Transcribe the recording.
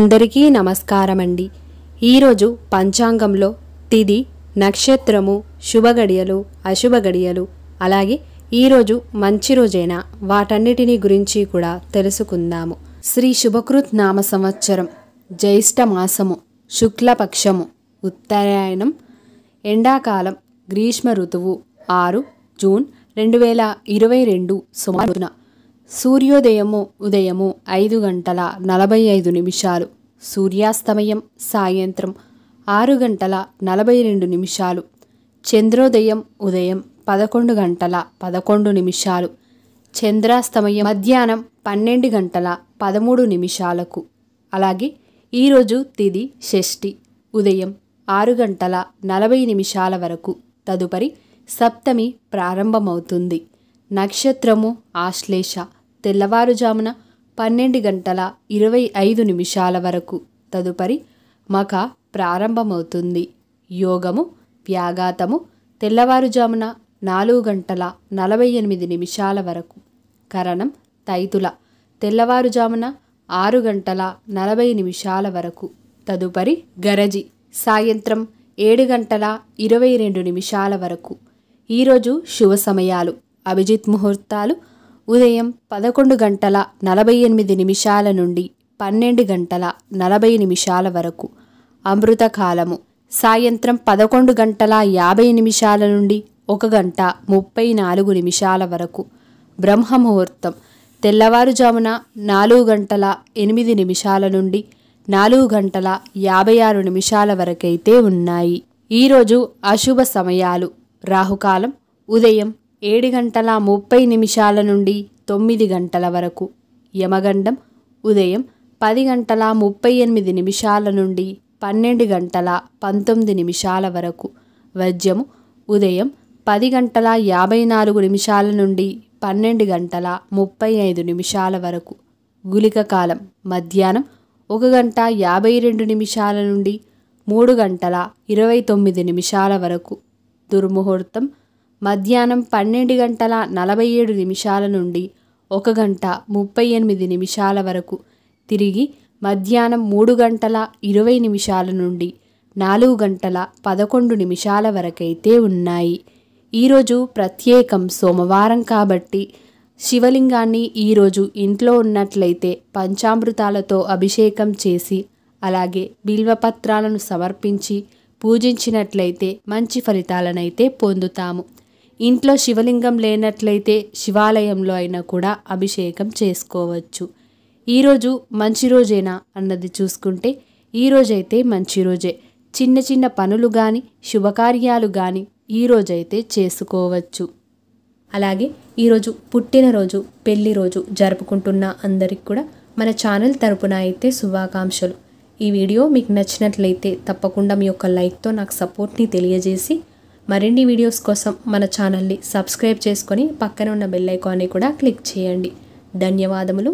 అందరికీ నమస్కారమండి ఈరోజు పంచాంగంలో తిది నక్షత్రము శుభగడియలు అశుభగడియలు అలాగే ఈరోజు మంచి రోజైన వాటన్నిటిని గురించి కూడా తెలుసుకుందాము శ్రీ శుభకృత్ నామ సంవత్సరం జ్యేష్ఠ మాసము శుక్లపక్షము ఉత్తరాయణం ఎండాకాలం గ్రీష్మ ఋతువు ఆరు జూన్ రెండు వేల ఇరవై రెండు సుమారున సూర్యోదయము ఉదయము ఐదు గంటల నలభై ఐదు నిమిషాలు సూర్యాస్తమయం సాయంత్రం ఆరు గంటల నలభై రెండు నిమిషాలు చంద్రోదయం ఉదయం పదకొండు గంటల పదకొండు నిమిషాలు చంద్రాస్తమయం మధ్యాహ్నం పన్నెండు గంటల పదమూడు నిమిషాలకు అలాగే ఈరోజు తిది షష్ఠి ఉదయం ఆరు గంటల నలభై నిమిషాల వరకు తదుపరి సప్తమి ప్రారంభమవుతుంది నక్షత్రము ఆశ్లేష తెల్లవారుజామున పన్నెండు గంటల ఇరవై ఐదు నిమిషాల వరకు తదుపరి మఖ ప్రారంభమవుతుంది యోగము వ్యాఘాతము తెల్లవారుజామున నాలుగు గంటల నలభై ఎనిమిది నిమిషాల వరకు కరణం తైతుల తెల్లవారుజామున ఆరు గంటల నలభై నిమిషాల వరకు తదుపరి గరజి సాయంత్రం ఏడు గంటల ఇరవై రెండు నిమిషాల వరకు ఈరోజు శుభ సమయాలు అభిజిత్ ముహూర్తాలు ఉదయం పదకొండు గంటల నలభై ఎనిమిది నిమిషాల నుండి పన్నెండు గంటల నలభై నిమిషాల వరకు అమృతకాలము సాయంత్రం పదకొండు గంటల యాభై నిమిషాల నుండి ఒక గంట ముప్పై నాలుగు నిమిషాల వరకు బ్రహ్మముహూర్తం తెల్లవారుజామున నాలుగు గంటల ఎనిమిది నిమిషాల నుండి నాలుగు గంటల యాభై ఆరు నిమిషాల వరకైతే ఉన్నాయి ఈరోజు అశుభ సమయాలు రాహుకాలం ఉదయం ఏడు గంటల ముప్పై నిమిషాల నుండి తొమ్మిది గంటల వరకు యమగండం ఉదయం పది గంటల ముప్పై ఎనిమిది నిమిషాల నుండి పన్నెండు గంటల పంతొమ్మిది నిమిషాల వరకు వజ్రము ఉదయం పది గంటల యాభై నాలుగు నిమిషాల నుండి పన్నెండు గంటల ముప్పై ఐదు నిమిషాల వరకు గులిక కాలం మధ్యాహ్నం ఒక గంట యాభై రెండు నిమిషాల నుండి మూడు గంటల ఇరవై తొమ్మిది నిమిషాల వరకు దుర్ముహూర్తం మధ్యాహ్నం పన్నెండు గంటల నలభై ఏడు నిమిషాల నుండి ఒక గంట ముప్పై ఎనిమిది నిమిషాల వరకు తిరిగి మధ్యాహ్నం మూడు గంటల ఇరవై నిమిషాల నుండి నాలుగు గంటల పదకొండు నిమిషాల వరకైతే ఉన్నాయి ఈరోజు ప్రత్యేకం సోమవారం కాబట్టి శివలింగాన్ని ఈరోజు ఇంట్లో ఉన్నట్లయితే పంచామృతాలతో అభిషేకం చేసి అలాగే బిల్వపత్రాలను సమర్పించి పూజించినట్లయితే మంచి ఫలితాలనైతే పొందుతాము ఇంట్లో శివలింగం లేనట్లయితే శివాలయంలో అయినా కూడా అభిషేకం చేసుకోవచ్చు ఈరోజు మంచి రోజేనా అన్నది చూసుకుంటే ఈరోజైతే మంచి రోజే చిన్న చిన్న పనులు కానీ శుభకార్యాలు కానీ ఈరోజైతే చేసుకోవచ్చు అలాగే ఈరోజు పుట్టినరోజు పెళ్లి రోజు జరుపుకుంటున్న అందరికి కూడా మన ఛానల్ తరపున అయితే శుభాకాంక్షలు ఈ వీడియో మీకు నచ్చినట్లయితే తప్పకుండా మీ యొక్క లైక్తో నాకు సపోర్ట్ని తెలియజేసి మరిన్ని వీడియోస్ కోసం మన ఛానల్ని సబ్స్క్రైబ్ చేసుకొని పక్కన ఉన్న బెల్ ఐకాన్ని కూడా క్లిక్ చేయండి ధన్యవాదములు